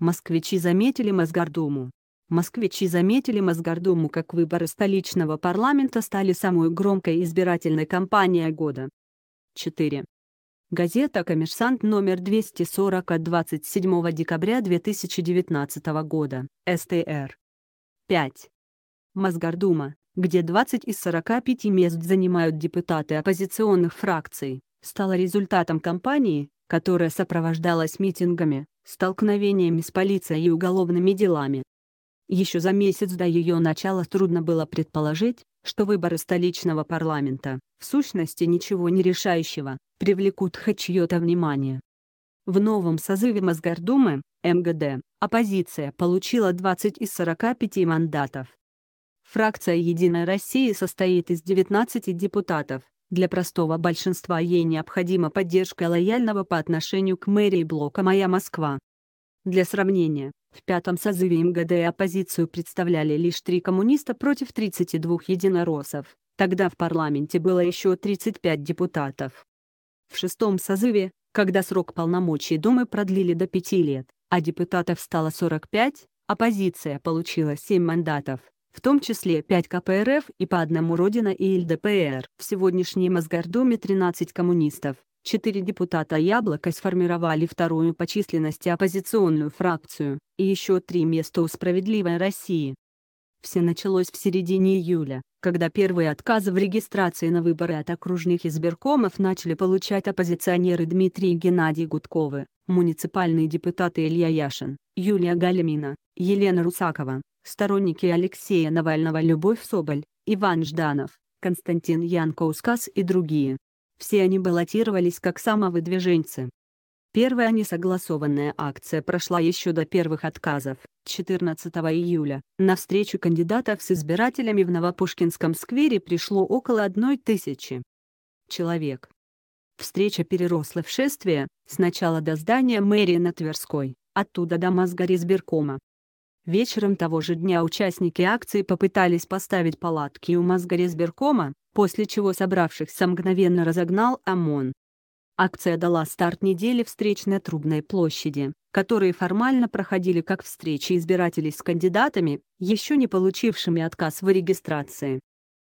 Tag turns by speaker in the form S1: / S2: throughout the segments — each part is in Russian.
S1: Москвичи заметили Мосгордуму. Москвичи заметили Мосгордуму как выборы столичного парламента стали самой громкой избирательной кампанией года. 4. Газета «Коммерсант» номер 240 от 27 декабря 2019 года, СТР. 5. Мосгордума, где 20 из 45 мест занимают депутаты оппозиционных фракций, стала результатом кампании, которая сопровождалась митингами, столкновениями с полицией и уголовными делами. Еще за месяц до ее начала трудно было предположить, что выборы столичного парламента, в сущности ничего не решающего, привлекут хоть чье-то внимание. В новом созыве Мосгордумы, МГД, оппозиция получила 20 из 45 мандатов. Фракция Единая Россия состоит из 19 депутатов, для простого большинства ей необходима поддержка лояльного по отношению к мэрии блока «Моя Москва». Для сравнения, в пятом созыве МГД оппозицию представляли лишь три коммуниста против 32 единороссов, тогда в парламенте было еще 35 депутатов. В шестом созыве, когда срок полномочий Думы продлили до пяти лет, а депутатов стало 45, оппозиция получила 7 мандатов, в том числе 5 КПРФ и по одному Родина и ЛДПР. В сегодняшней Мосгордуме 13 коммунистов, 4 депутата «Яблоко» сформировали вторую по численности оппозиционную фракцию, и еще три места у «Справедливой России». Все началось в середине июля, когда первые отказы в регистрации на выборы от окружных избиркомов начали получать оппозиционеры Дмитрий Геннадий Гудковы, муниципальные депутаты Илья Яшин, Юлия Галимина, Елена Русакова, сторонники Алексея Навального Любовь Соболь, Иван Жданов, Константин Янкоускас и другие. Все они баллотировались как самовыдвиженцы. Первая несогласованная акция прошла еще до первых отказов, 14 июля. На встречу кандидатов с избирателями в Новопушкинском сквере пришло около одной тысячи человек. Встреча переросла в шествие, сначала до здания мэрии на Тверской, оттуда до мозга Резбиркома, Вечером того же дня участники акции попытались поставить палатки у мозгоря сберкома, после чего собравшихся мгновенно разогнал ОМОН. Акция дала старт недели встреч на Трубной площади, которые формально проходили как встречи избирателей с кандидатами, еще не получившими отказ в регистрации.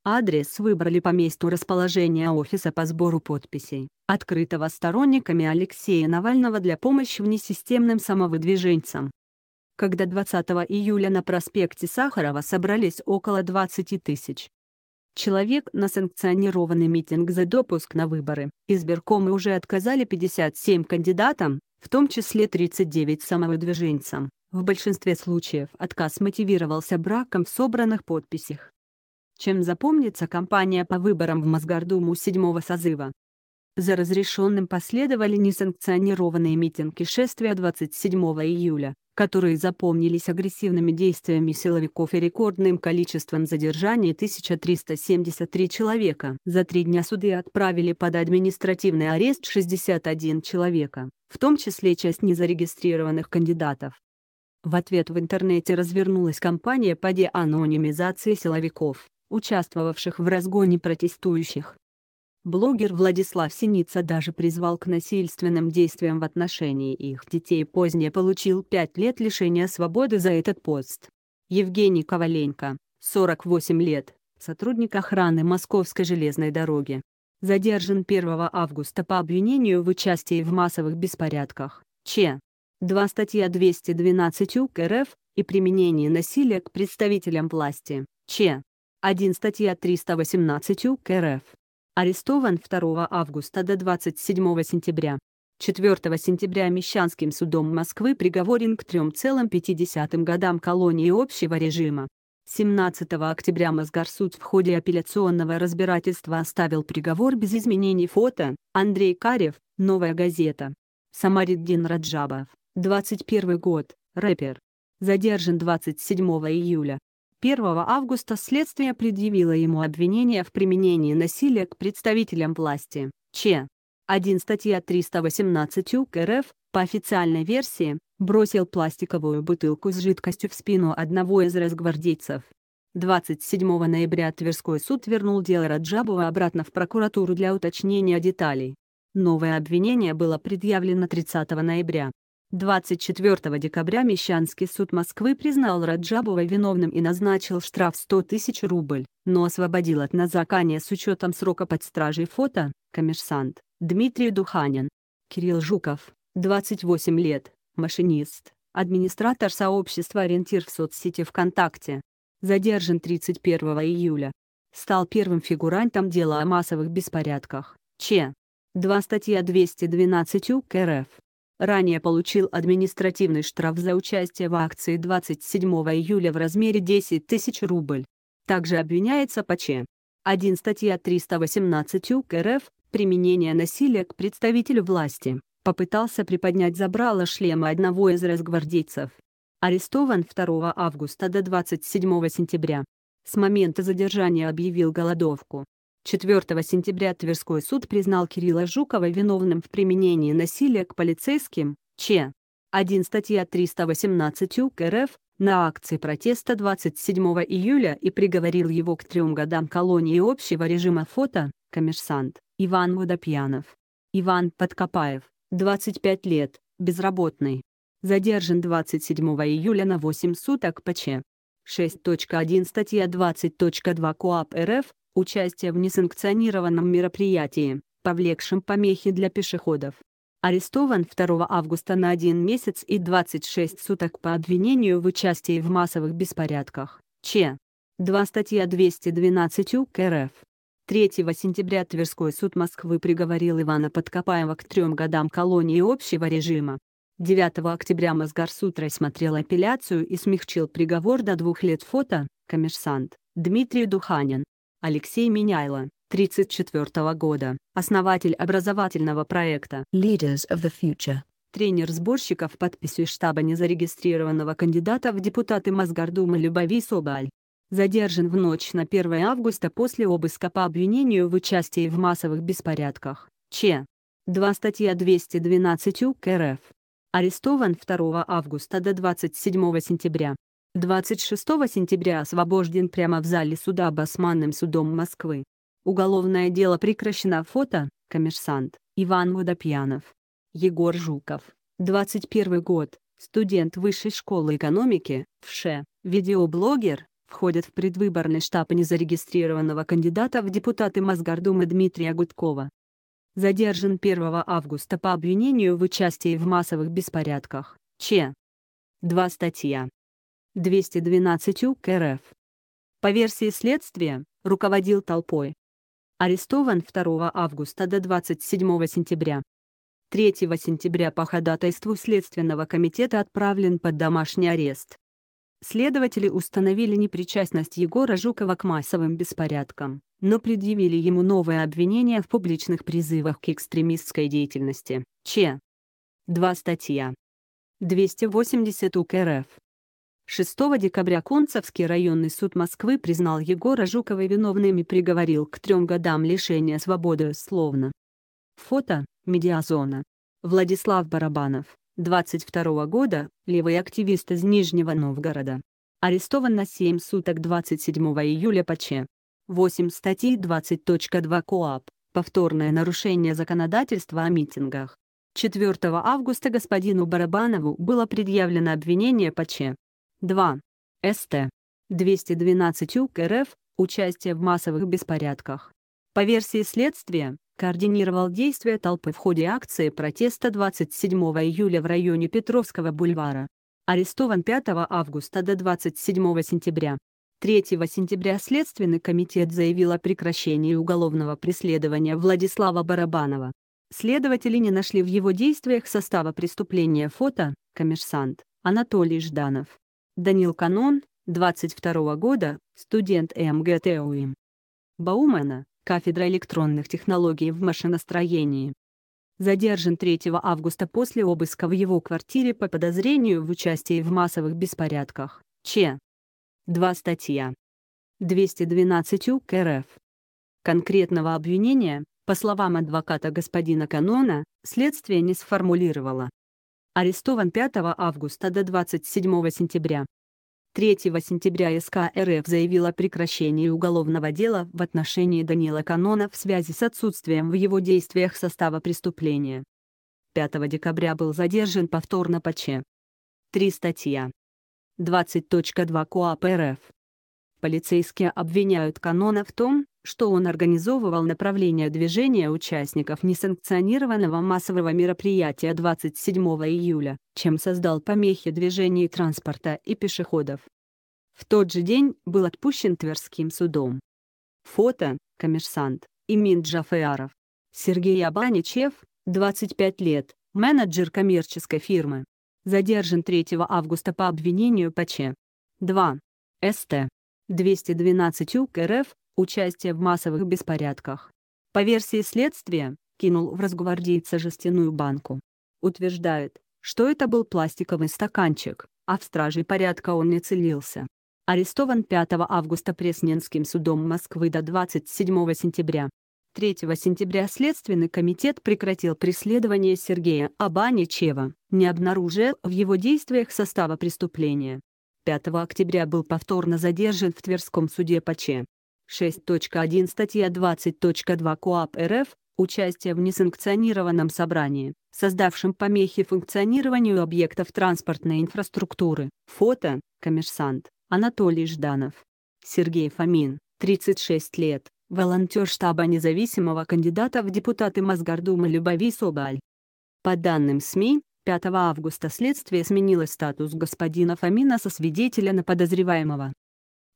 S1: Адрес выбрали по месту расположения офиса по сбору подписей, открытого сторонниками Алексея Навального для помощи внесистемным самовыдвиженцам когда 20 июля на проспекте Сахарова собрались около 20 тысяч человек на санкционированный митинг за допуск на выборы. Избиркомы уже отказали 57 кандидатам, в том числе 39 самовыдвиженцам. В большинстве случаев отказ мотивировался браком в собранных подписях. Чем запомнится кампания по выборам в Мосгордуму седьмого созыва? За разрешенным последовали несанкционированные митинги шествия 27 июля, которые запомнились агрессивными действиями силовиков и рекордным количеством задержаний 1373 человека. За три дня суды отправили под административный арест 61 человека, в том числе часть незарегистрированных кандидатов. В ответ в интернете развернулась кампания по деанонимизации силовиков, участвовавших в разгоне протестующих. Блогер Владислав Синица даже призвал к насильственным действиям в отношении их детей позднее получил 5 лет лишения свободы за этот пост. Евгений Коваленко, 48 лет, сотрудник охраны Московской железной дороги. Задержан 1 августа по обвинению в участии в массовых беспорядках, Ч. 2 статья 212 УК РФ и применении насилия к представителям власти, Ч. 1 статья 318 УК РФ арестован 2 августа до 27 сентября. 4 сентября Мещанским судом Москвы приговорен к 3,5 годам колонии общего режима. 17 октября Мосгорсуд в ходе апелляционного разбирательства оставил приговор без изменений фото Андрей Карев, «Новая газета». Самариддин Раджабов, 21 год, рэпер. Задержан 27 июля. 1 августа следствие предъявило ему обвинение в применении насилия к представителям власти, Ч. 1 статья 318 УК РФ, по официальной версии, бросил пластиковую бутылку с жидкостью в спину одного из разгвардейцев. 27 ноября Тверской суд вернул дело Раджабова обратно в прокуратуру для уточнения деталей. Новое обвинение было предъявлено 30 ноября. 24 декабря Мещанский суд Москвы признал Раджабова виновным и назначил штраф 100 тысяч рубль, но освободил от назакания с учетом срока под стражей фото, коммерсант, Дмитрий Духанин. Кирилл Жуков, 28 лет, машинист, администратор сообщества «Ориентир» в соцсети ВКонтакте. Задержан 31 июля. Стал первым фигурантом дела о массовых беспорядках, Ч. 2 статья 212 УК РФ ранее получил административный штраф за участие в акции 27 июля в размере 10 тысяч рубль. Также обвиняется по Ч. 1 статья 318 УК РФ «Применение насилия к представителю власти» попытался приподнять забрало шлема одного из разгвардейцев. Арестован 2 августа до 27 сентября. С момента задержания объявил голодовку. 4 сентября Тверской суд признал Кирилла Жукова виновным в применении насилия к полицейским, Ч. 1 статья 318 УК РФ, на акции протеста 27 июля и приговорил его к трем годам колонии общего режима фото, коммерсант, Иван Водопьянов. Иван Подкопаев, 25 лет, безработный. Задержан 27 июля на 8 суток по Ч. 6.1 статья 20.2 КОАП РФ, участие в несанкционированном мероприятии, повлекшем помехи для пешеходов. Арестован 2 августа на 1 месяц и 26 суток по обвинению в участии в массовых беспорядках. Ч. 2 статья 212 УК РФ. 3 сентября Тверской суд Москвы приговорил Ивана Подкопаева к трем годам колонии общего режима. 9 октября Мосгорсуд рассмотрел апелляцию и смягчил приговор до двух лет фото, коммерсант, Дмитрий Духанин, Алексей Меняйло, 34 года, основатель образовательного проекта «Leaders of the Future», тренер сборщиков подписью штаба незарегистрированного кандидата в депутаты Мосгордумы Любови Собаль. Задержан в ночь на 1 августа после обыска по обвинению в участии в массовых беспорядках. Ч. 2 статья 212 УК РФ. Арестован 2 августа до 27 сентября. 26 сентября освобожден прямо в зале суда обосманным судом Москвы. Уголовное дело прекращено. Фото. Коммерсант. Иван Водопьянов. Егор Жуков. 21 год. Студент Высшей школы экономики, ВШЭ, видеоблогер, входит в предвыборный штаб незарегистрированного кандидата в депутаты Мосгордумы Дмитрия Гудкова. Задержан 1 августа по обвинению в участии в массовых беспорядках, Ч. 2 статья 212 КРФ. По версии следствия, руководил толпой. Арестован 2 августа до 27 сентября. 3 сентября по ходатайству Следственного комитета отправлен под домашний арест. Следователи установили непричастность Егора Жукова к массовым беспорядкам, но предъявили ему новое обвинение в публичных призывах к экстремистской деятельности. Ч. 2 статья. 280 УК РФ. 6 декабря Концевский районный суд Москвы признал Егора Жукова виновным и приговорил к трем годам лишения свободы условно. Фото, медиазона. Владислав Барабанов, 22 года, левый активист из Нижнего Новгорода. Арестован на 7 суток 27 июля по Ч. 8 статьи 20.2 КОАП повторное нарушение законодательства о митингах. 4 августа господину Барабанову было предъявлено обвинение по Ч. 2. СТ. 212 УК РФ «Участие в массовых беспорядках». По версии следствия, координировал действия толпы в ходе акции протеста 27 июля в районе Петровского бульвара. Арестован 5 августа до 27 сентября. 3 сентября Следственный комитет заявил о прекращении уголовного преследования Владислава Барабанова. Следователи не нашли в его действиях состава преступления фото, коммерсант, Анатолий Жданов. Данил Канон, 22 года, студент МГТУИМ. Баумана, кафедра электронных технологий в машиностроении. Задержан 3 августа после обыска в его квартире по подозрению в участии в массовых беспорядках. Ч. 2 статья. 212 УК РФ. Конкретного обвинения, по словам адвоката господина Канона, следствие не сформулировало арестован 5 августа до 27 сентября. 3 сентября СК РФ заявила о прекращении уголовного дела в отношении Данила Канона в связи с отсутствием в его действиях состава преступления. 5 декабря был задержан повторно по ЧЕ. 3 статья. 20.2 КОАП РФ. Полицейские обвиняют Канона в том, что он организовывал направление движения участников несанкционированного массового мероприятия 27 июля, чем создал помехи движений транспорта и пешеходов. В тот же день был отпущен Тверским судом. Фото, коммерсант, Имин Джафеяров. Сергей Абаничев, 25 лет, менеджер коммерческой фирмы. Задержан 3 августа по обвинению по Ч. 2. СТ. 212 УК РФ участие в массовых беспорядках. По версии следствия, кинул в разгвардейца жестяную банку. Утверждают, что это был пластиковый стаканчик, а в страже порядка он не целился. Арестован 5 августа Пресненским судом Москвы до 27 сентября. 3 сентября Следственный комитет прекратил преследование Сергея Абаничева, не обнаружив в его действиях состава преступления. 5 октября был повторно задержан в Тверском суде по Ч. 6.1 статья 20.2 КОАП РФ, участие в несанкционированном собрании, создавшем помехи функционированию объектов транспортной инфраструктуры. Фото, коммерсант, Анатолий Жданов. Сергей Фомин, 36 лет, волонтер штаба независимого кандидата в депутаты Мосгордумы Любови Собаль. По данным СМИ, 5 августа следствие сменило статус господина Фомина со свидетеля на подозреваемого.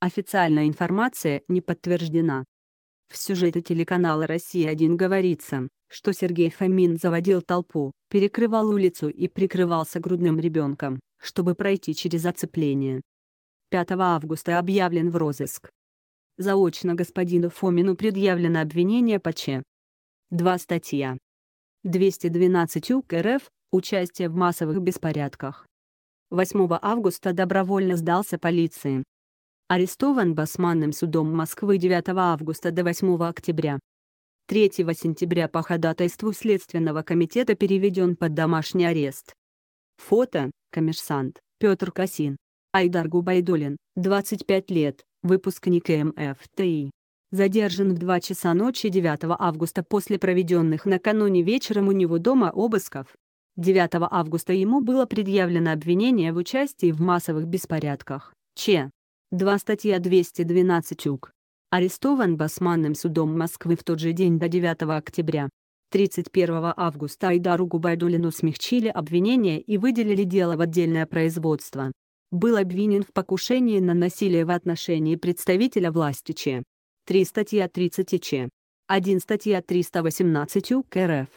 S1: Официальная информация не подтверждена. В сюжете телеканала «Россия-1» говорится, что Сергей Фомин заводил толпу, перекрывал улицу и прикрывался грудным ребенком, чтобы пройти через оцепление. 5 августа объявлен в розыск. Заочно господину Фомину предъявлено обвинение по Ч. 2 статья. 212 УК РФ «Участие в массовых беспорядках». 8 августа добровольно сдался полиции арестован Басманным судом Москвы 9 августа до 8 октября. 3 сентября по ходатайству Следственного комитета переведен под домашний арест. Фото, коммерсант, Петр Касин. Айдар Губайдулин, 25 лет, выпускник МФТИ. Задержан в 2 часа ночи 9 августа после проведенных накануне вечером у него дома обысков. 9 августа ему было предъявлено обвинение в участии в массовых беспорядках, Ч. 2 статья 212 УК. Арестован Басманным судом Москвы в тот же день до 9 октября. 31 августа Айдару Губайдулину смягчили обвинение и выделили дело в отдельное производство. Был обвинен в покушении на насилие в отношении представителя власти Ч. 3 статья 30 Ч. 1 статья 318 УК РФ.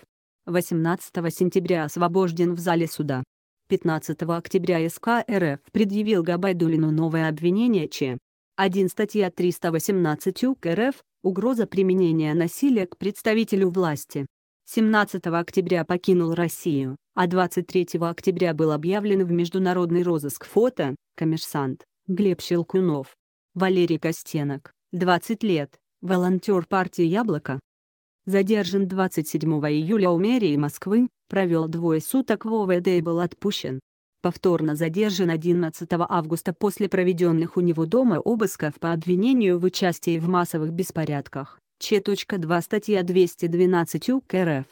S1: 18 сентября освобожден в зале суда. 15 октября СК РФ предъявил Габайдулину новое обвинение Ч. 1 статья 318 УК РФ «Угроза применения насилия к представителю власти». 17 октября покинул Россию, а 23 октября был объявлен в международный розыск фото, коммерсант, Глеб Щелкунов. Валерий Костенок, 20 лет, волонтер партии «Яблоко». Задержан 27 июля у мэрии Москвы, Провел двое суток в ОВД и был отпущен. Повторно задержан 11 августа после проведенных у него дома обысков по обвинению в участии в массовых беспорядках. Ч.2 статья 212 УК РФ.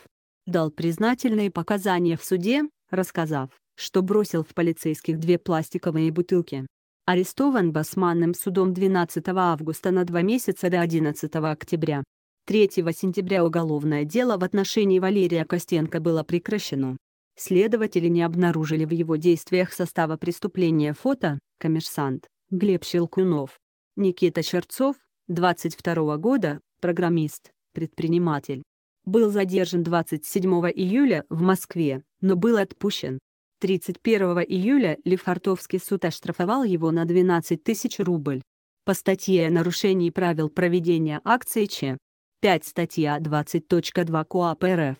S1: Дал признательные показания в суде, рассказав, что бросил в полицейских две пластиковые бутылки. Арестован Басманным судом 12 августа на два месяца до 11 октября. 3 сентября уголовное дело в отношении Валерия Костенко было прекращено. Следователи не обнаружили в его действиях состава преступления фото, коммерсант, Глеб Щелкунов. Никита Черцов, 22 года, программист, предприниматель. Был задержан 27 июля в Москве, но был отпущен. 31 июля Лефортовский суд оштрафовал его на 12 тысяч рубль. По статье о нарушении правил проведения акции Ч. 5 статья 20.2 КОАП РФ.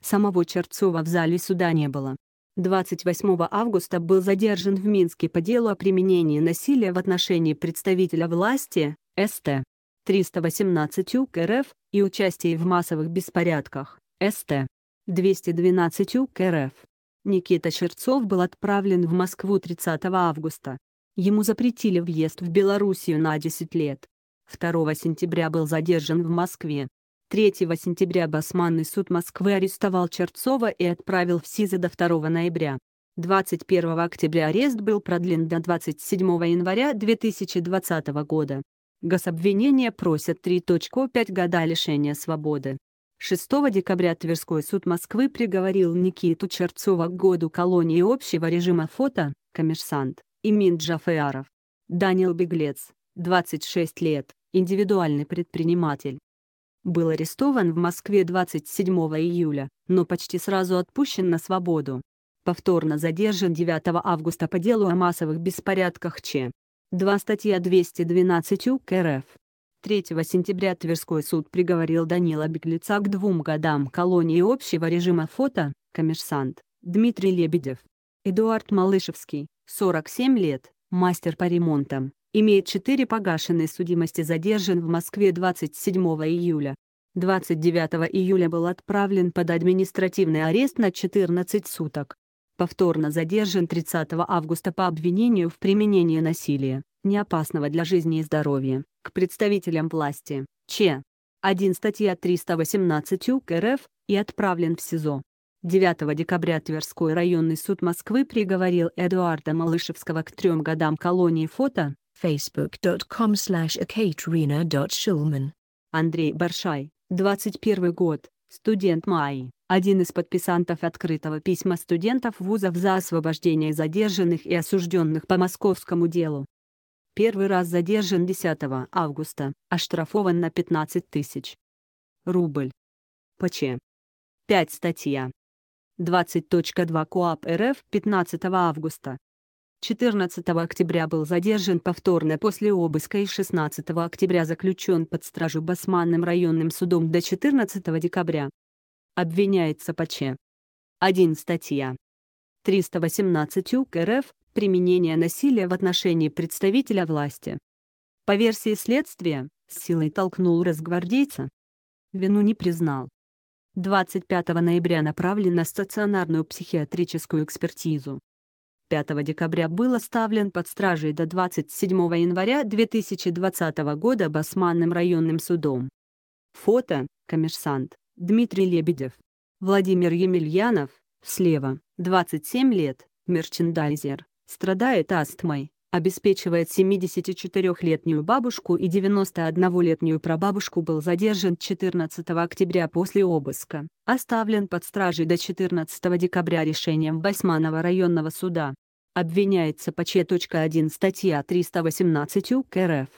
S1: Самого Черцова в зале суда не было. 28 августа был задержан в Минске по делу о применении насилия в отношении представителя власти, СТ. 318 УК РФ и участии в массовых беспорядках, СТ. 212 УК РФ. Никита Черцов был отправлен в Москву 30 августа. Ему запретили въезд в Белоруссию на 10 лет. 2 сентября был задержан в Москве. 3 сентября Басманный суд Москвы арестовал Черцова и отправил в СИЗО до 2 ноября. 21 октября арест был продлен до 27 января 2020 года. Гособвинения просят 3.5 года лишения свободы. 6 декабря Тверской суд Москвы приговорил Никиту Черцова к году колонии общего режима фото, коммерсант, и Минджафеаров. Данил Беглец, 26 лет, индивидуальный предприниматель. Был арестован в Москве 27 июля, но почти сразу отпущен на свободу. Повторно задержан 9 августа по делу о массовых беспорядках Ч. 2 статья 212 УК РФ. 3 сентября Тверской суд приговорил Данила Беглеца к двум годам колонии общего режима фото, коммерсант, Дмитрий Лебедев. Эдуард Малышевский, 47 лет, мастер по ремонтам, имеет четыре погашенные судимости задержан в Москве 27 июля. 29 июля был отправлен под административный арест на 14 суток. Повторно задержан 30 августа по обвинению в применении насилия, неопасного для жизни и здоровья, к представителям власти, Ч. 1 статья 318 УК РФ, и отправлен в СИЗО. 9 декабря Тверской районный суд Москвы приговорил Эдуарда Малышевского к трем годам колонии фото, facebook.com slash akaterina.shulman. Андрей Баршай, 21 год, студент МАИ, один из подписантов открытого письма студентов вузов за освобождение задержанных и осужденных по московскому делу. Первый раз задержан 10 августа, оштрафован на 15 тысяч. Рубль. ПЧ. 5 статья. 20.2 КОАП РФ 15 августа 14 октября был задержан повторно после обыска и 16 октября заключен под стражу Басманным районным судом до 14 декабря. Обвиняется по Ч. 1 статья. 318 УК РФ «Применение насилия в отношении представителя власти». По версии следствия, с силой толкнул разгвардейца. Вину не признал. 25 ноября направлен на стационарную психиатрическую экспертизу. 5 декабря был оставлен под стражей до 27 января 2020 года Басманным районным судом. Фото, коммерсант, Дмитрий Лебедев. Владимир Емельянов, слева, 27 лет, мерчендайзер, страдает астмой, обеспечивает 74-летнюю бабушку и 91-летнюю прабабушку был задержан 14 октября после обыска, оставлен под стражей до 14 декабря решением Басманова районного суда. Обвиняется по Ч.1 статья 318 УК РФ.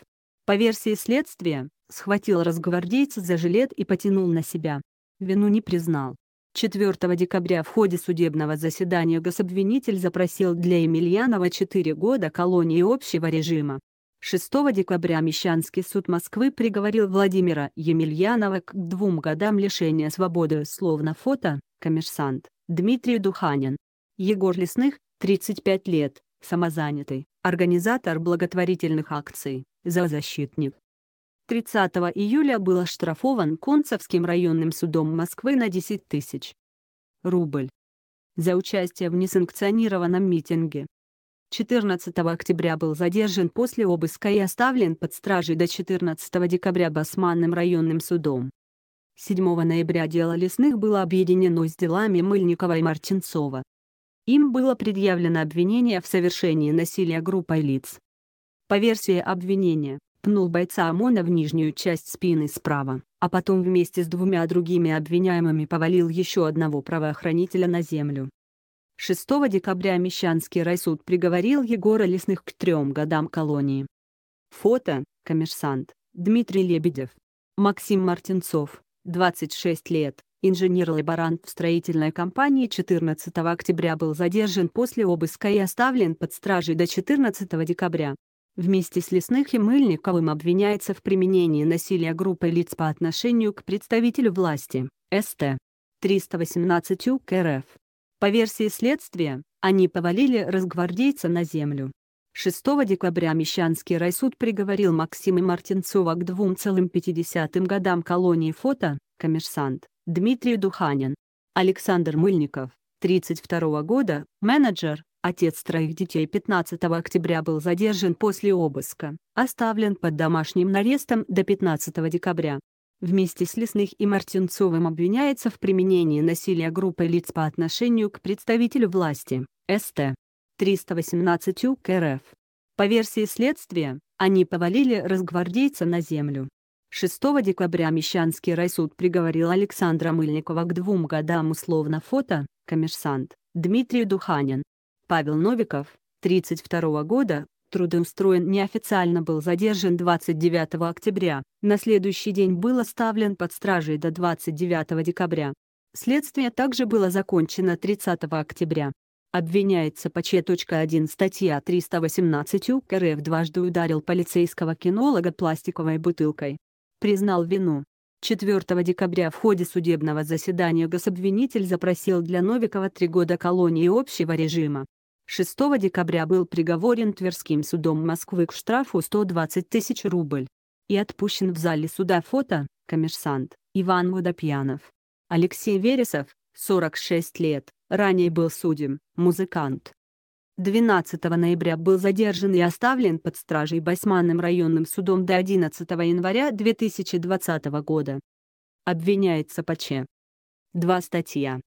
S1: По версии следствия, схватил разгвардейца за жилет и потянул на себя. Вину не признал. 4 декабря в ходе судебного заседания гособвинитель запросил для Емельянова 4 года колонии общего режима. 6 декабря Мещанский суд Москвы приговорил Владимира Емельянова к двум годам лишения свободы словно фото, коммерсант, Дмитрий Духанин. Егор Лесных, 35 лет, самозанятый, организатор благотворительных акций, зоозащитник. 30 июля был оштрафован Концевским районным судом Москвы на 10 тысяч рубль за участие в несанкционированном митинге. 14 октября был задержан после обыска и оставлен под стражей до 14 декабря Басманным районным судом. 7 ноября дело лесных было объединено с делами Мыльникова и Мартинцова. Им было предъявлено обвинение в совершении насилия группой лиц. По версии обвинения, пнул бойца ОМОНа в нижнюю часть спины справа, а потом вместе с двумя другими обвиняемыми повалил еще одного правоохранителя на землю. 6 декабря Мещанский райсуд приговорил Егора Лесных к трем годам колонии. Фото, коммерсант, Дмитрий Лебедев. Максим Мартинцов, 26 лет, инженер-лаборант в строительной компании 14 октября был задержан после обыска и оставлен под стражей до 14 декабря. Вместе с Лесных и Мыльниковым обвиняется в применении насилия группой лиц по отношению к представителю власти, СТ. 318 УК РФ. По версии следствия, они повалили разгвардейца на землю. 6 декабря Мещанский райсуд приговорил Максима Мартинцова к 2,5 годам колонии фото, коммерсант, Дмитрий Духанин, Александр Мыльников, 32 года, менеджер, Отец троих детей 15 октября был задержан после обыска, оставлен под домашним арестом до 15 декабря. Вместе с Лесных и Мартинцовым обвиняется в применении насилия группой лиц по отношению к представителю власти, СТ. 318 УК РФ. По версии следствия, они повалили разгвардейца на землю. 6 декабря Мещанский райсуд приговорил Александра Мыльникова к двум годам условно фото, коммерсант, Дмитрий Духанин, Павел Новиков, 32 года, трудоустроен неофициально был задержан 29 октября, на следующий день был оставлен под стражей до 29 декабря. Следствие также было закончено 30 октября. Обвиняется по Ч.1 статья 318 УК РФ дважды ударил полицейского кинолога пластиковой бутылкой. Признал вину. 4 декабря в ходе судебного заседания гособвинитель запросил для Новикова три года колонии общего режима. 6 декабря был приговорен Тверским судом Москвы к штрафу 120 тысяч рубль и отпущен в зале суда фото, коммерсант, Иван Водопьянов. Алексей Вересов, 46 лет, ранее был судим, музыкант. 12 ноября был задержан и оставлен под стражей Басманным районным судом до 11 января 2020 года. Обвиняется по Ч. 2 статья.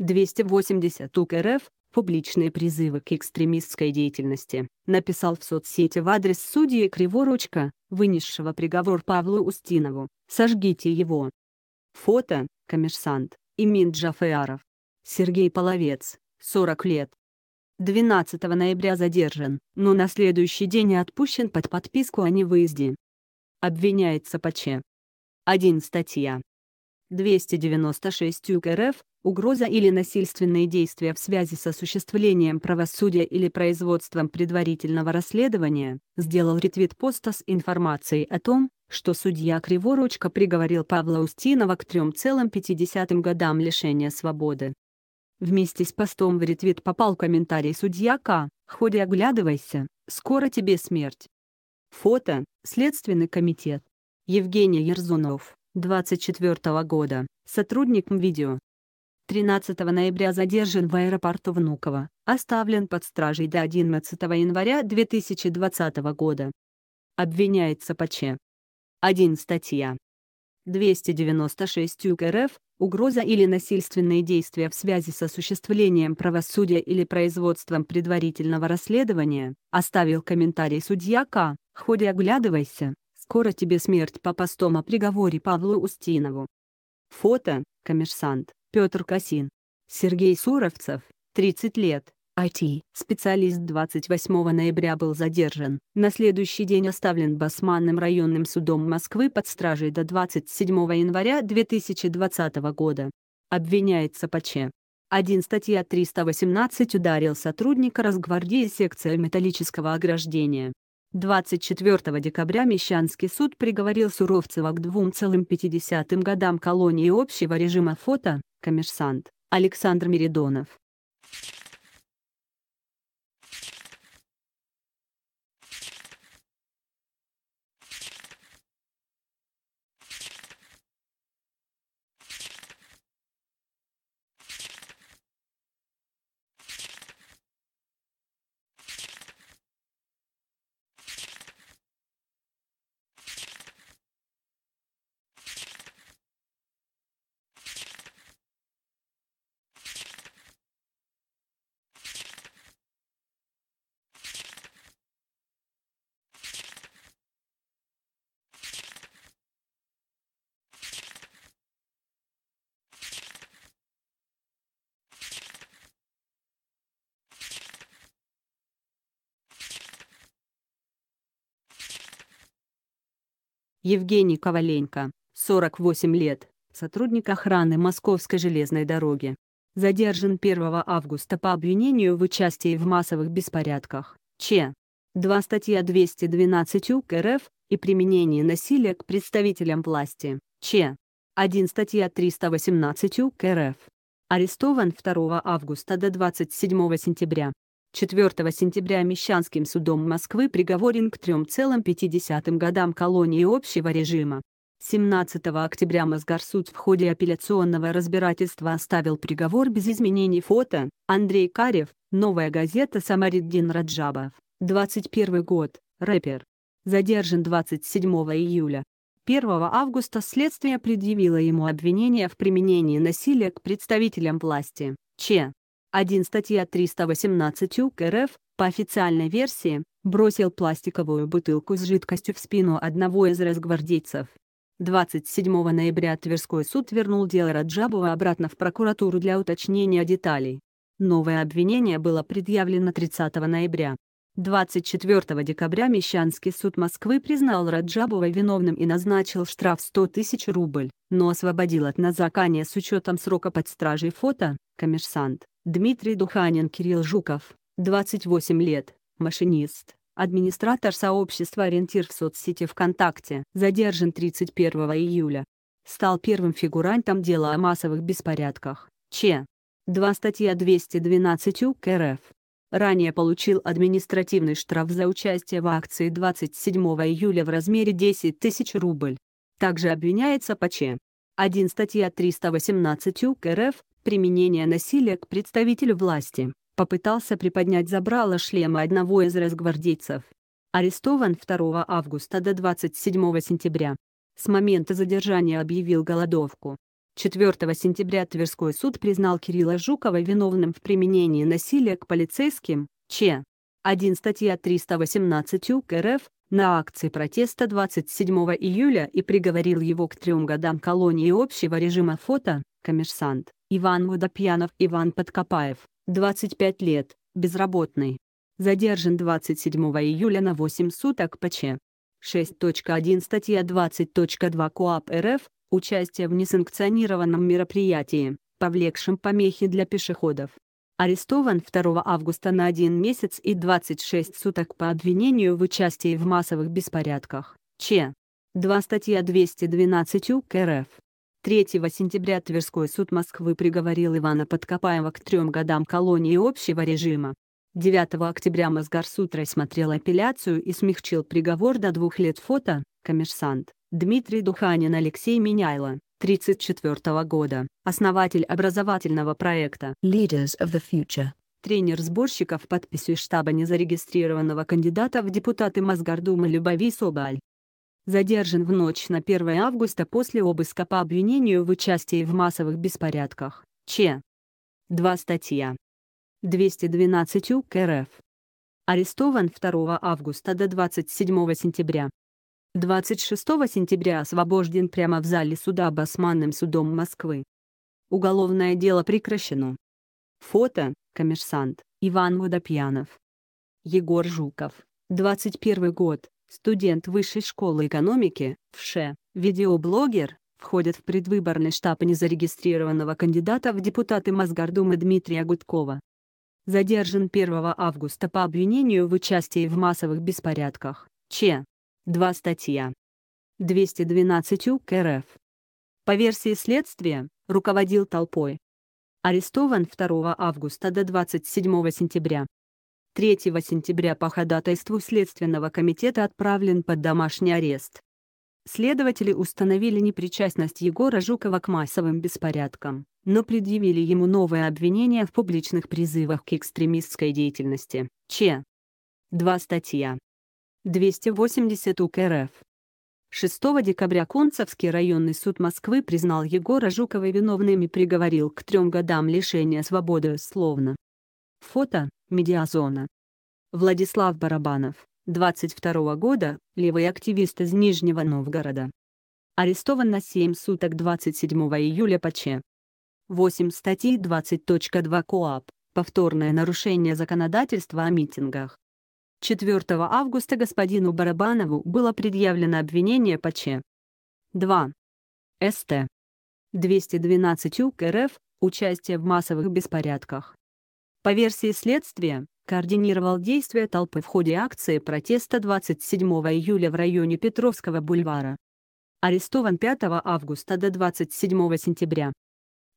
S1: 280 УК РФ публичные призывы к экстремистской деятельности, написал в соцсети в адрес судьи Криворучка, вынесшего приговор Павлу Устинову, «Сожгите его». Фото, коммерсант, Имин Джафеаров. Сергей Половец, 40 лет. 12 ноября задержан, но на следующий день отпущен под подписку о невыезде. Обвиняется по Ч. 1 статья 296 УК РФ, угроза или насильственные действия в связи с осуществлением правосудия или производством предварительного расследования, сделал ретвит поста с информацией о том, что судья Криворучка приговорил Павла Устинова к 3,5 годам лишения свободы. Вместе с постом в ретвит попал комментарий судья К. «Ходи оглядывайся, скоро тебе смерть». Фото, Следственный комитет. Евгений Ерзунов. 24 года, сотрудник МВидео. 13 ноября задержан в аэропорту Внуково, оставлен под стражей до 11 января 2020 года. Обвиняется по Ч. 1 статья. 296 УК РФ угроза или насильственные действия в связи с осуществлением правосудия или производством предварительного расследования, оставил комментарий судья К. В оглядывайся, Скоро тебе смерть по постом о приговоре Павлу Устинову. Фото, коммерсант, Петр Касин. Сергей Суровцев, 30 лет, IT, специалист 28 ноября был задержан, на следующий день оставлен Басманным районным судом Москвы под стражей до 27 января 2020 года. Обвиняется по Ч. 1 статья 318 ударил сотрудника разгвардии секции металлического ограждения. 24 декабря Мещанский суд приговорил Суровцева к 2,5 годам колонии общего режима фото, коммерсант, Александр Меридонов. Евгений Коваленко, 48 лет, сотрудник охраны Московской железной дороги. Задержан 1 августа по обвинению в участии в массовых беспорядках. Ч. 2 статья 212 УК РФ и применение насилия к представителям власти. Ч. 1 статья 318 УК РФ. Арестован 2 августа до 27 сентября. 4 сентября Мещанским судом Москвы приговорен к 3,5 годам колонии общего режима. 17 октября Мосгорсуд в ходе апелляционного разбирательства оставил приговор без изменений фото. Андрей Карев, «Новая газета» Самариддин Раджабов, 21 год, рэпер. Задержан 27 июля. 1 августа следствие предъявило ему обвинение в применении насилия к представителям власти, Ч. 1 статья 318 УК РФ, по официальной версии, бросил пластиковую бутылку с жидкостью в спину одного из разгвардейцев. 27 ноября Тверской суд вернул дело Раджабова обратно в прокуратуру для уточнения деталей. Новое обвинение было предъявлено 30 ноября. 24 декабря Мещанский суд Москвы признал Раджабова виновным и назначил штраф 100 тысяч рубль, но освободил от назакания с учетом срока под стражей фото, коммерсант. Дмитрий Духанин Кирилл Жуков, 28 лет, машинист, администратор сообщества «Ориентир» в соцсети ВКонтакте, задержан 31 июля. Стал первым фигурантом дела о массовых беспорядках, Ч. 2 статья 212 УК РФ. Ранее получил административный штраф за участие в акции 27 июля в размере 10 тысяч рубль. Также обвиняется по Ч. 1 статья 318 УК РФ «Применение насилия к представителю власти» попытался приподнять забрало шлема одного из разгвардейцев. Арестован 2 августа до 27 сентября. С момента задержания объявил голодовку. 4 сентября Тверской суд признал Кирилла Жукова виновным в применении насилия к полицейским, Ч. 1 статья 318 УК РФ на акции протеста 27 июля и приговорил его к трем годам колонии общего режима фото, коммерсант, Иван Мудопьянов Иван Подкопаев, 25 лет, безработный. Задержан 27 июля на 8 суток по ч. 6.1 статья 20.2 КОАП РФ «Участие в несанкционированном мероприятии, повлекшем помехи для пешеходов» арестован 2 августа на 1 месяц и 26 суток по обвинению в участии в массовых беспорядках, Ч. 2 статья 212 УК РФ. 3 сентября Тверской суд Москвы приговорил Ивана Подкопаева к трем годам колонии общего режима. 9 октября Мосгорсуд рассмотрел апелляцию и смягчил приговор до двух лет фото, коммерсант, Дмитрий Духанин Алексей Меняйло. 1934 года, основатель образовательного проекта «Leaders of the Future», тренер сборщиков подписью штаба незарегистрированного кандидата в депутаты Мосгордумы Любови Собаль. Задержан в ночь на 1 августа после обыска по обвинению в участии в массовых беспорядках. Ч. 2 статья. 212 УК РФ. Арестован 2 августа до 27 сентября. 26 сентября освобожден прямо в зале суда Басманным судом Москвы. Уголовное дело прекращено. Фото, коммерсант, Иван Водопьянов. Егор Жуков, 21 год, студент Высшей школы экономики, ВШЭ, видеоблогер, входит в предвыборный штаб незарегистрированного кандидата в депутаты Мосгордумы Дмитрия Гудкова. Задержан 1 августа по обвинению в участии в массовых беспорядках, Ч. 2 статья 212 УК РФ. По версии следствия, руководил толпой. Арестован 2 августа до 27 сентября. 3 сентября по ходатайству Следственного комитета отправлен под домашний арест. Следователи установили непричастность Егора Жукова к массовым беспорядкам, но предъявили ему новое обвинение в публичных призывах к экстремистской деятельности. Ч. 2 статья 280 УК РФ. 6 декабря Концевский районный суд Москвы признал Егора Жукова виновным и приговорил к трем годам лишения свободы условно. Фото, медиазона. Владислав Барабанов, 22 года, левый активист из Нижнего Новгорода. Арестован на 7 суток 27 июля по Ч. 8 статьи 20.2 КОАП, повторное нарушение законодательства о митингах. 4 августа господину Барабанову было предъявлено обвинение по Ч. 2. СТ. 212 УК РФ «Участие в массовых беспорядках». По версии следствия, координировал действия толпы в ходе акции протеста 27 июля в районе Петровского бульвара. Арестован 5 августа до 27 сентября.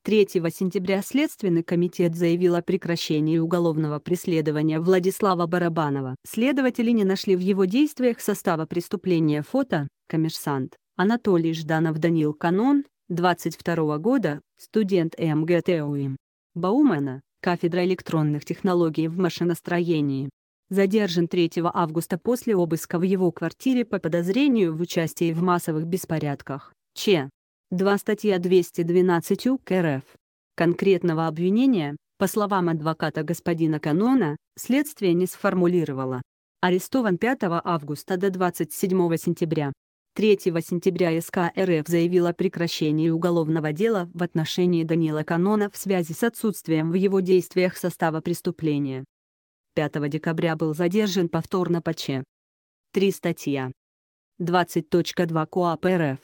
S1: 3 сентября Следственный комитет заявил о прекращении уголовного преследования Владислава Барабанова. Следователи не нашли в его действиях состава преступления фото, коммерсант, Анатолий Жданов Данил Канон, 22 года, студент МГТУИМ. Баумана, кафедра электронных технологий в машиностроении. Задержан 3 августа после обыска в его квартире по подозрению в участии в массовых беспорядках. Ч. 2 статья 212 УК РФ. Конкретного обвинения, по словам адвоката господина Канона, следствие не сформулировало. Арестован 5 августа до 27 сентября. 3 сентября СК РФ заявил о прекращении уголовного дела в отношении Данила Канона в связи с отсутствием в его действиях состава преступления. 5 декабря был задержан повторно по Ч. 3 статья. 20.2 КОАП РФ.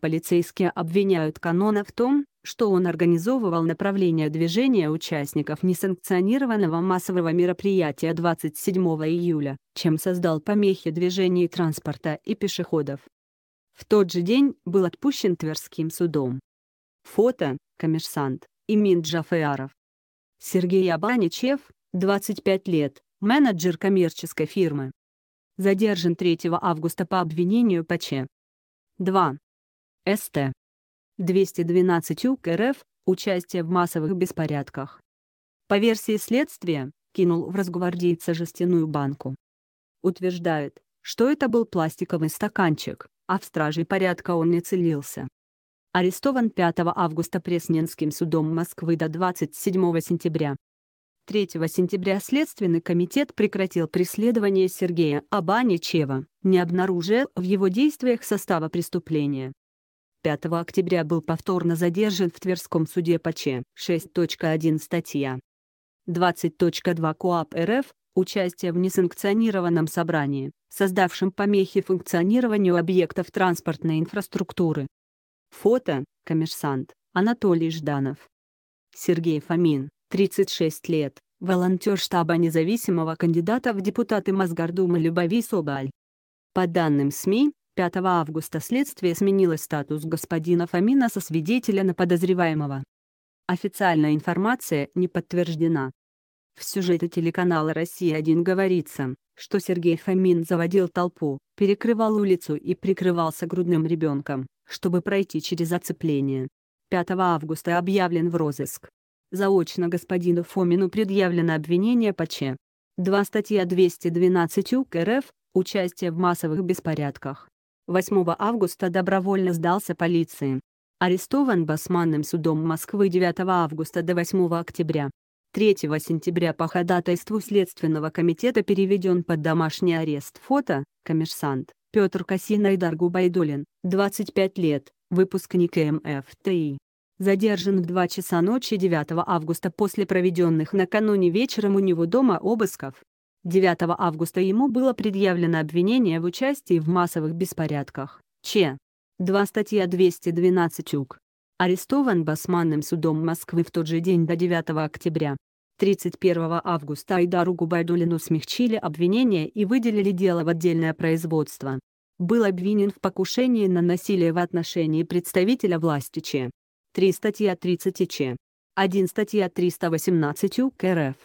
S1: Полицейские обвиняют Канона в том, что он организовывал направление движения участников несанкционированного массового мероприятия 27 июля, чем создал помехи движений транспорта и пешеходов. В тот же день был отпущен Тверским судом. Фото, коммерсант, Имин Джафеяров. Сергей Абаничев, 25 лет, менеджер коммерческой фирмы. Задержан 3 августа по обвинению по Ч. 2. СТ. 212 УК РФ «Участие в массовых беспорядках». По версии следствия, кинул в разгвардейца жестяную банку. Утверждают, что это был пластиковый стаканчик, а в страже порядка он не целился. Арестован 5 августа Пресненским судом Москвы до 27 сентября. 3 сентября Следственный комитет прекратил преследование Сергея Абаничева, не обнаружив в его действиях состава преступления. 5 октября был повторно задержан в Тверском суде по Ч. 6.1 статья 20.2 КОАП РФ участие в несанкционированном собрании, создавшем помехи функционированию объектов транспортной инфраструктуры. Фото, коммерсант, Анатолий Жданов. Сергей Фомин, 36 лет, волонтер штаба независимого кандидата в депутаты Мосгордумы Любови Собаль. По данным СМИ, 5 августа следствие сменило статус господина Фомина со свидетеля на подозреваемого. Официальная информация не подтверждена. В сюжете телеканала «Россия-1» говорится, что Сергей Фомин заводил толпу, перекрывал улицу и прикрывался грудным ребенком, чтобы пройти через оцепление. 5 августа объявлен в розыск. Заочно господину Фомину предъявлено обвинение по Ч. 2 статья 212 УК РФ «Участие в массовых беспорядках». 8 августа добровольно сдался полиции. Арестован Басманным судом Москвы 9 августа до 8 октября. 3 сентября по ходатайству Следственного комитета переведен под домашний арест фото, коммерсант, Петр Косина и 25 лет, выпускник МФТИ. Задержан в 2 часа ночи 9 августа после проведенных накануне вечером у него дома обысков, 9 августа ему было предъявлено обвинение в участии в массовых беспорядках. Ч. 2 статья 212 УК. Арестован Басманным судом Москвы в тот же день до 9 октября. 31 августа Айдару Губайдулину смягчили обвинение и выделили дело в отдельное производство. Был обвинен в покушении на насилие в отношении представителя власти Ч. 3 статья 30 Ч. 1 статья 318 УК РФ.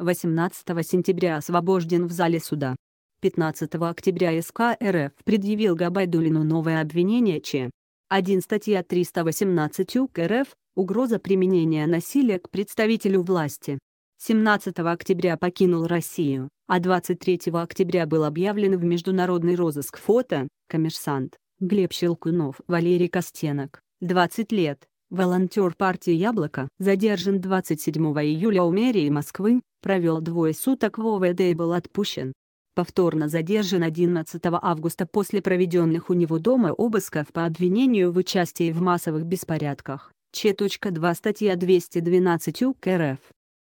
S1: 18 сентября освобожден в зале суда. 15 октября СК РФ предъявил Габайдулину новое обвинение Ч. 1 статья 318 УК РФ «Угроза применения насилия к представителю власти». 17 октября покинул Россию, а 23 октября был объявлен в международный розыск фото, коммерсант, Глеб Щелкунов, Валерий Костенок, 20 лет, волонтер партии «Яблоко», задержан 27 июля у мэрии Москвы, провел двое суток в ОВД и был отпущен. Повторно задержан 11 августа после проведенных у него дома обысков по обвинению в участии в массовых беспорядках, Ч.2 статья 212 УК РФ.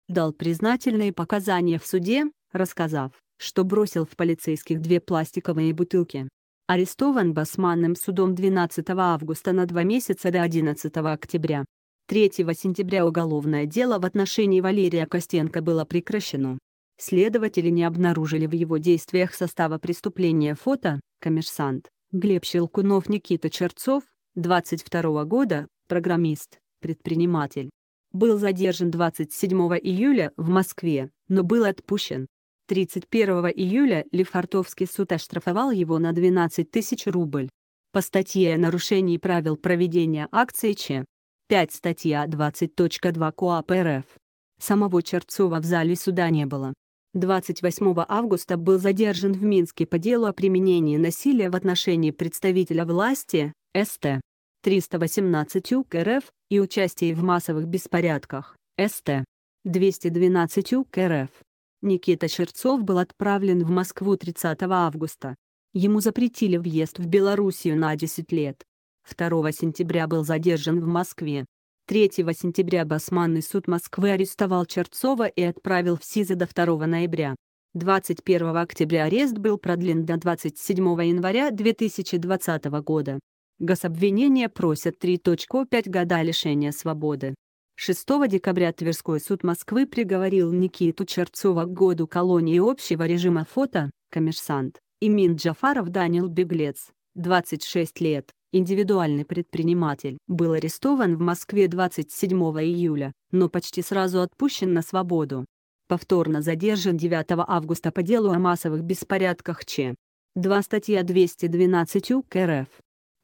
S1: Дал признательные показания в суде, рассказав, что бросил в полицейских две пластиковые бутылки. Арестован Басманным судом 12 августа на два месяца до 11 октября. 3 сентября уголовное дело в отношении Валерия Костенко было прекращено. Следователи не обнаружили в его действиях состава преступления фото, коммерсант, Глеб Щелкунов Никита Черцов, 22 года, программист, предприниматель. Был задержан 27 июля в Москве, но был отпущен. 31 июля Лефортовский суд оштрафовал его на 12 тысяч рубль. По статье о нарушении правил проведения акции Ч. 5 статья 20.2 КОАП РФ. Самого Черцова в зале суда не было. 28 августа был задержан в Минске по делу о применении насилия в отношении представителя власти, СТ. 318 УК РФ, и участии в массовых беспорядках, СТ. 212 УК РФ. Никита Черцов был отправлен в Москву 30 августа. Ему запретили въезд в Белоруссию на 10 лет. 2 сентября был задержан в Москве. 3 сентября Басманный суд Москвы арестовал Черцова и отправил в СИЗО до 2 ноября. 21 октября арест был продлен до 27 января 2020 года. Гособвинения просят 3.5 года лишения свободы. 6 декабря Тверской суд Москвы приговорил Никиту Черцова к году колонии общего режима фото, коммерсант, и Мин Джафаров Данил Беглец, 26 лет, индивидуальный предприниматель, был арестован в Москве 27 июля, но почти сразу отпущен на свободу. Повторно задержан 9 августа по делу о массовых беспорядках Ч. 2 статья 212 УК РФ.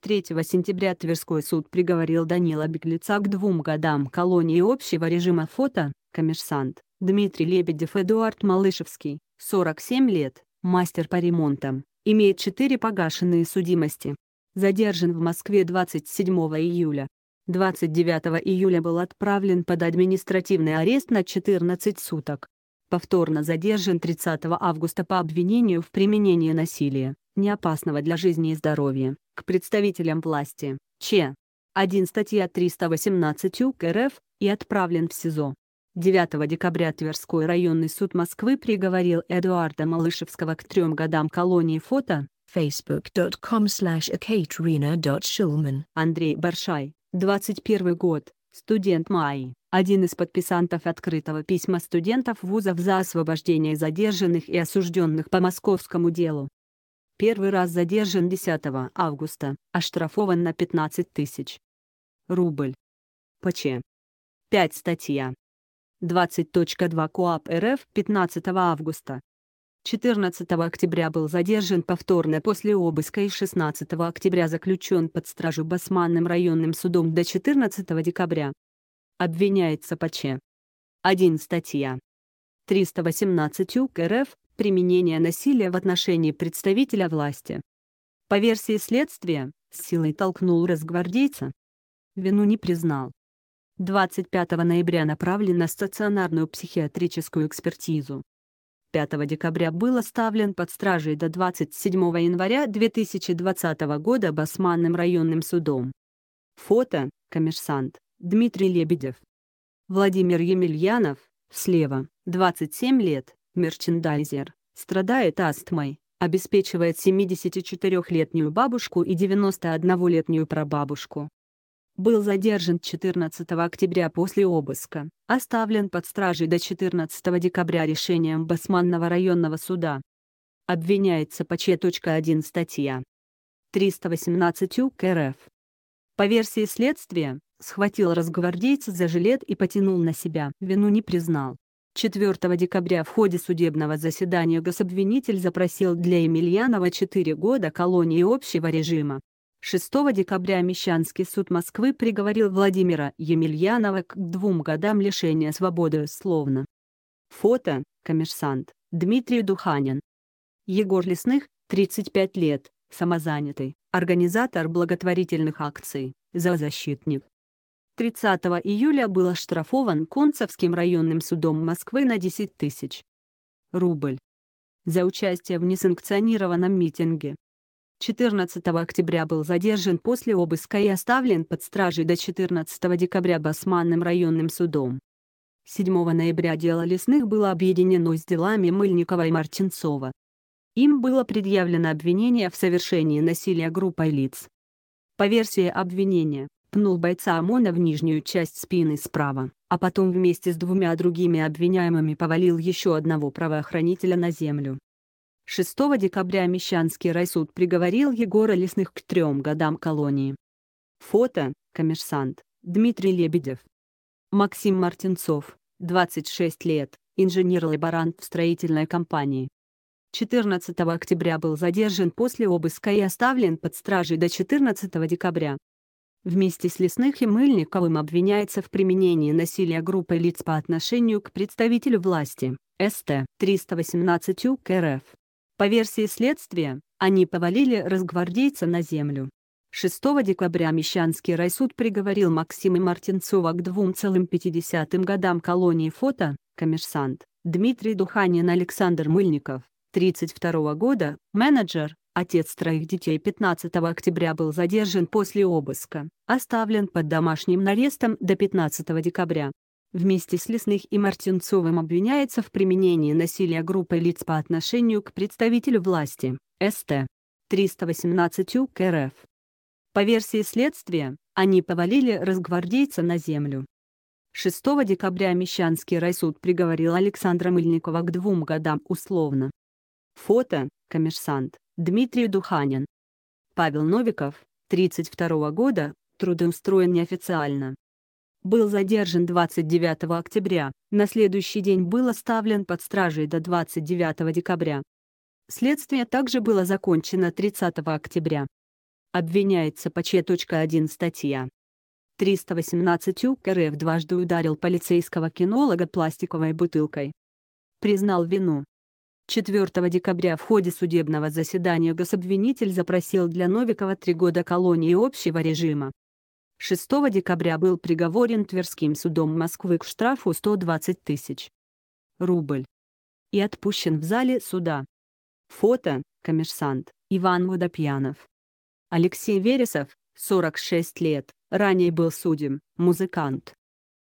S1: 3 сентября Тверской суд приговорил Данила Беглеца к двум годам колонии общего режима фото, коммерсант, Дмитрий Лебедев Эдуард Малышевский, 47 лет, мастер по ремонтам, имеет 4 погашенные судимости задержан в Москве 27 июля. 29 июля был отправлен под административный арест на 14 суток. Повторно задержан 30 августа по обвинению в применении насилия, неопасного для жизни и здоровья, к представителям власти, Ч. 1 статья 318 УК РФ, и отправлен в СИЗО. 9 декабря Тверской районный суд Москвы приговорил Эдуарда Малышевского к трем годам колонии фото, facebook.com slash ekaterina.shulman. Андрей Баршай, 21 год, студент МАИ, один из подписантов открытого письма студентов вузов за освобождение задержанных и осужденных по московскому делу. Первый раз задержан 10 августа, оштрафован на 15 тысяч. Рубль. ПЧ. 5 статья. 20.2 КОАП РФ 15 августа 14 октября был задержан повторно после обыска и 16 октября заключен под стражу Басманным районным судом до 14 декабря. Обвиняется по Ч. 1 статья. 318 УК РФ «Применение насилия в отношении представителя власти». По версии следствия, с силой толкнул разгвардейца. Вину не признал. 25 ноября направлен на стационарную психиатрическую экспертизу. 5 декабря был оставлен под стражей до 27 января 2020 года Басманным районным судом. Фото, коммерсант, Дмитрий Лебедев. Владимир Емельянов, слева, 27 лет, мерчендайзер, страдает астмой, обеспечивает 74-летнюю бабушку и 91-летнюю прабабушку был задержан 14 октября после обыска, оставлен под стражей до 14 декабря решением Басманного районного суда. Обвиняется по Ч.1 статья 318 УК РФ. По версии следствия, схватил разгвардейца за жилет и потянул на себя, вину не признал. 4 декабря в ходе судебного заседания гособвинитель запросил для Емельянова 4 года колонии общего режима. 6 декабря Мещанский суд Москвы приговорил Владимира Емельянова к двум годам лишения свободы условно. Фото, коммерсант, Дмитрий Духанин. Егор Лесных, 35 лет, самозанятый, организатор благотворительных акций, зоозащитник. 30 июля был оштрафован Концевским районным судом Москвы на 10 тысяч рубль за участие в несанкционированном митинге. 14 октября был задержан после обыска и оставлен под стражей до 14 декабря Басманным районным судом. 7 ноября дело лесных было объединено с делами Мыльникова и Мартинцова. Им было предъявлено обвинение в совершении насилия группой лиц. По версии обвинения, пнул бойца ОМОНа в нижнюю часть спины справа, а потом вместе с двумя другими обвиняемыми повалил еще одного правоохранителя на землю. 6 декабря Мещанский райсуд приговорил Егора Лесных к трем годам колонии. Фото, коммерсант, Дмитрий Лебедев. Максим Мартинцов, 26 лет, инженер-лаборант в строительной компании. 14 октября был задержан после обыска и оставлен под стражей до 14 декабря. Вместе с Лесных и Мыльниковым обвиняется в применении насилия группой лиц по отношению к представителю власти, СТ 318 УК РФ. По версии следствия, они повалили разгвардейца на землю. 6 декабря Мещанский райсуд приговорил Максима Мартинцова к 2,5 годам колонии фото, коммерсант, Дмитрий Духанин Александр Мыльников, 32 года, менеджер, отец троих детей 15 октября был задержан после обыска, оставлен под домашним арестом до 15 декабря вместе с Лесных и Мартинцовым обвиняется в применении насилия группой лиц по отношению к представителю власти, СТ. 318 УК РФ. По версии следствия, они повалили разгвардейца на землю. 6 декабря Мещанский райсуд приговорил Александра Мыльникова к двум годам условно. Фото, коммерсант, Дмитрий Духанин. Павел Новиков, 32 -го года, трудоустроен неофициально был задержан 29 октября, на следующий день был оставлен под стражей до 29 декабря. Следствие также было закончено 30 октября. Обвиняется по Ч.1 статья. 318 УК РФ дважды ударил полицейского кинолога пластиковой бутылкой. Признал вину. 4 декабря в ходе судебного заседания гособвинитель запросил для Новикова три года колонии общего режима. 6 декабря был приговорен Тверским судом Москвы к штрафу 120 тысяч рубль и отпущен в зале суда. Фото, коммерсант, Иван Водопьянов. Алексей Вересов, 46 лет, ранее был судим, музыкант.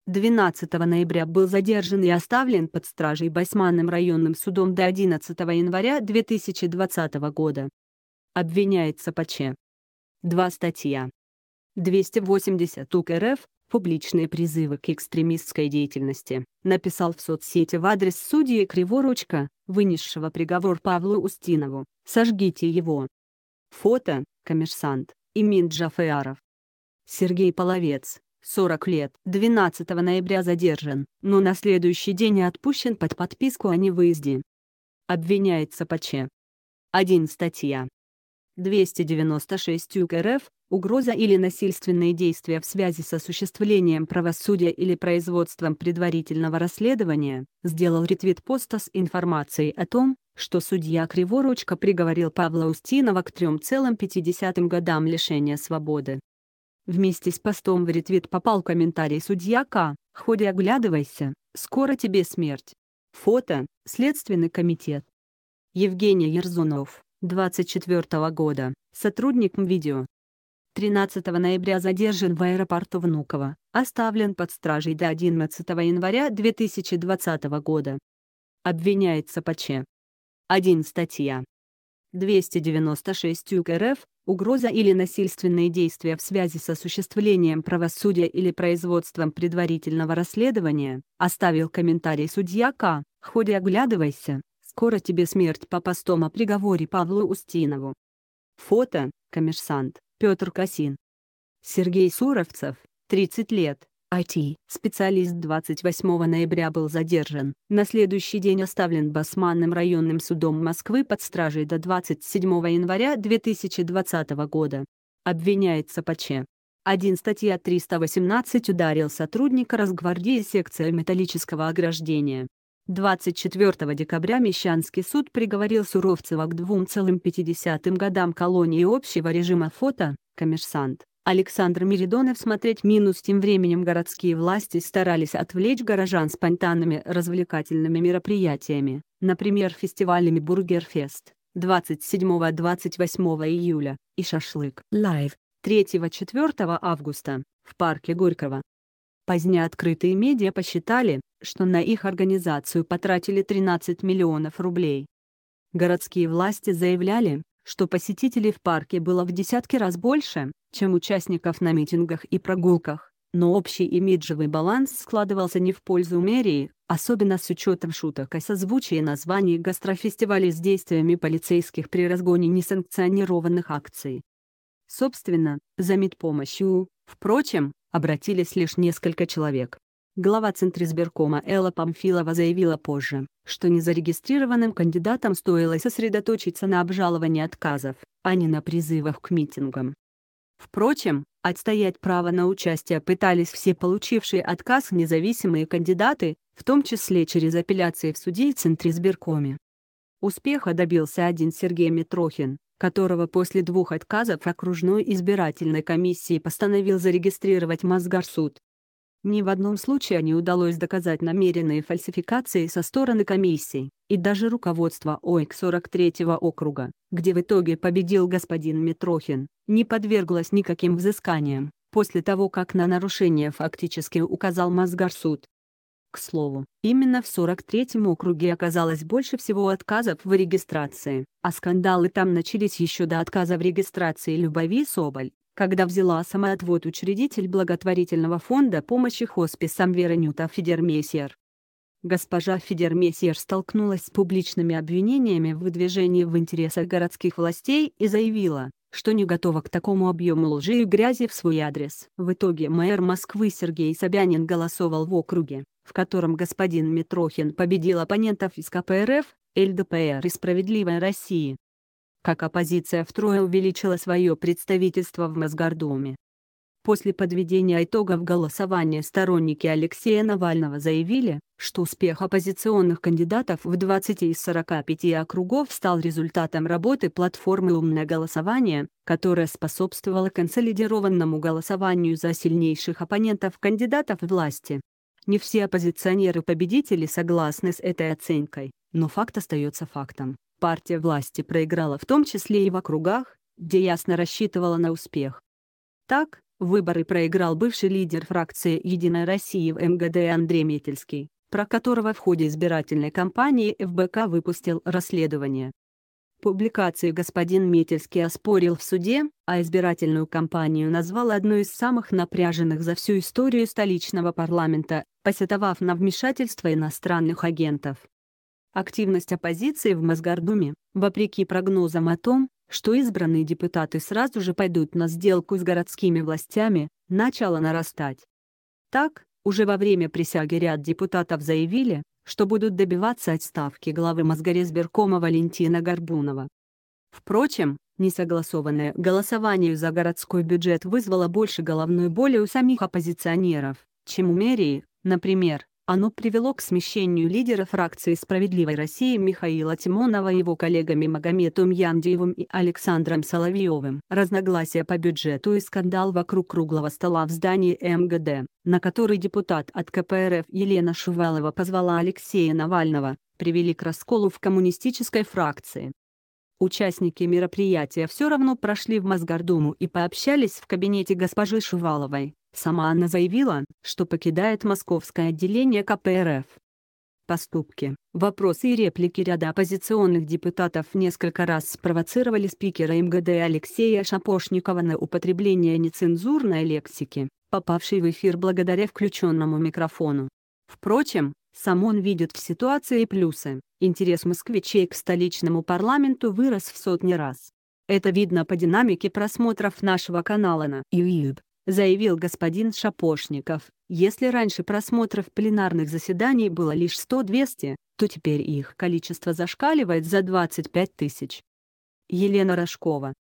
S1: 12 ноября был задержан и оставлен под стражей Басманным районным судом до 11 января 2020 года. Обвиняется по Ч. 2 статья 280 УК РФ «Публичные призывы к экстремистской деятельности», написал в соцсети в адрес судьи Криворучка, вынесшего приговор Павлу Устинову «Сожгите его». Фото, коммерсант, Имин Джафеаров. Сергей Половец, 40 лет, 12 ноября задержан, но на следующий день отпущен под подписку о невыезде. Обвиняется по Ч. 1 статья 296 УК РФ, угроза или насильственные действия в связи с осуществлением правосудия или производством предварительного расследования, сделал ретвит поста с информацией о том, что судья Криворучка приговорил Павла Устинова к 3,5 годам лишения свободы. Вместе с постом в ретвит попал комментарий судья К. «Ходи оглядывайся, скоро тебе смерть». Фото, Следственный комитет. Евгений Ерзунов 24 года, сотрудник МВидео. 13 ноября задержан в аэропорту Внуково, оставлен под стражей до 11 января 2020 года. Обвиняется по Ч. 1 статья. 296 УК РФ угроза или насильственные действия в связи с осуществлением правосудия или производством предварительного расследования, оставил комментарий судья К. Ходи оглядывайся, Скоро тебе смерть по постом о приговоре Павлу Устинову. Фото, коммерсант, Петр Касин. Сергей Суровцев, 30 лет, IT, специалист 28 ноября был задержан, на следующий день оставлен Басманным районным судом Москвы под стражей до 27 января 2020 года. Обвиняется по Ч. 1 статья 318 ударил сотрудника разгвардии секция металлического ограждения. 24 декабря Мещанский суд приговорил Суровцева к 2,5 годам колонии общего режима фото, коммерсант. Александр Миридонов смотреть минус тем временем городские власти старались отвлечь горожан спонтанными развлекательными мероприятиями, например фестивалями «Бургерфест» 27-28 июля и «Шашлык» лайв 3-4 августа в парке Горького. Позднее открытые медиа посчитали, что на их организацию потратили 13 миллионов рублей. Городские власти заявляли, что посетителей в парке было в десятки раз больше, чем участников на митингах и прогулках, но общий имиджевый баланс складывался не в пользу мэрии, особенно с учетом шуток о созвучии названий гастрофестивалей с действиями полицейских при разгоне несанкционированных акций. Собственно, за медпомощью, впрочем, обратились лишь несколько человек. Глава Центризбиркома Элла Памфилова заявила позже, что незарегистрированным кандидатам стоило сосредоточиться на обжаловании отказов, а не на призывах к митингам. Впрочем, отстоять право на участие пытались все получившие отказ независимые кандидаты, в том числе через апелляции в суде и Центризбиркоме. Успеха добился один Сергей Митрохин, которого после двух отказов окружной избирательной комиссии постановил зарегистрировать Мосгорсуд. Ни в одном случае не удалось доказать намеренные фальсификации со стороны комиссии и даже руководства ОИК 43 округа, где в итоге победил господин Митрохин, не подверглось никаким взысканиям, после того как на нарушение фактически указал Мосгорсуд. К слову, именно в 43-м округе оказалось больше всего отказов в регистрации, а скандалы там начались еще до отказа в регистрации Любови Соболь, когда взяла самоотвод учредитель благотворительного фонда помощи хосписам Веронюта Федермейсер. Госпожа Федермейсер столкнулась с публичными обвинениями в выдвижении в интересах городских властей и заявила, что не готова к такому объему лжи и грязи в свой адрес. В итоге мэр Москвы Сергей Собянин голосовал в округе, в котором господин Митрохин победил оппонентов из КПРФ, ЛДПР и «Справедливой России». Как оппозиция втрое увеличила свое представительство в Мосгордуме, После подведения итогов голосования сторонники Алексея Навального заявили, что успех оппозиционных кандидатов в 20 из 45 округов стал результатом работы платформы «Умное голосование», которая способствовала консолидированному голосованию за сильнейших оппонентов кандидатов власти. Не все оппозиционеры-победители согласны с этой оценкой, но факт остается фактом. Партия власти проиграла в том числе и в округах, где ясно рассчитывала на успех. Так, Выборы проиграл бывший лидер фракции «Единая Россия» в МГД Андрей Метельский, про которого в ходе избирательной кампании ФБК выпустил расследование. Публикацию господин Метельский оспорил в суде, а избирательную кампанию назвал одной из самых напряженных за всю историю столичного парламента, посетовав на вмешательство иностранных агентов. Активность оппозиции в Мосгордуме, вопреки прогнозам о том, что избранные депутаты сразу же пойдут на сделку с городскими властями, начало нарастать. Так, уже во время присяги ряд депутатов заявили, что будут добиваться отставки главы Мосгоризбиркома Валентина Горбунова. Впрочем, несогласованное голосование за городской бюджет вызвало больше головной боли у самих оппозиционеров, чем у мэрии, например. Оно привело к смещению лидера фракции «Справедливой России» Михаила Тимонова его коллегами Магометом Яндиевым и Александром Соловьевым. Разногласия по бюджету и скандал вокруг круглого стола в здании МГД, на который депутат от КПРФ Елена Шувалова позвала Алексея Навального, привели к расколу в коммунистической фракции. Участники мероприятия все равно прошли в Мосгордуму и пообщались в кабинете госпожи Шуваловой. Сама она заявила, что покидает московское отделение КПРФ. Поступки, вопросы и реплики ряда оппозиционных депутатов несколько раз спровоцировали спикера МГД Алексея Шапошникова на употребление нецензурной лексики, попавшей в эфир благодаря включенному микрофону. Впрочем, сам он видит в ситуации плюсы. Интерес москвичей к столичному парламенту вырос в сотни раз. Это видно по динамике просмотров нашего канала на YouTube. — заявил господин Шапошников. «Если раньше просмотров пленарных заседаний было лишь 100-200, то теперь их количество зашкаливает за 25 тысяч». Елена Рожкова,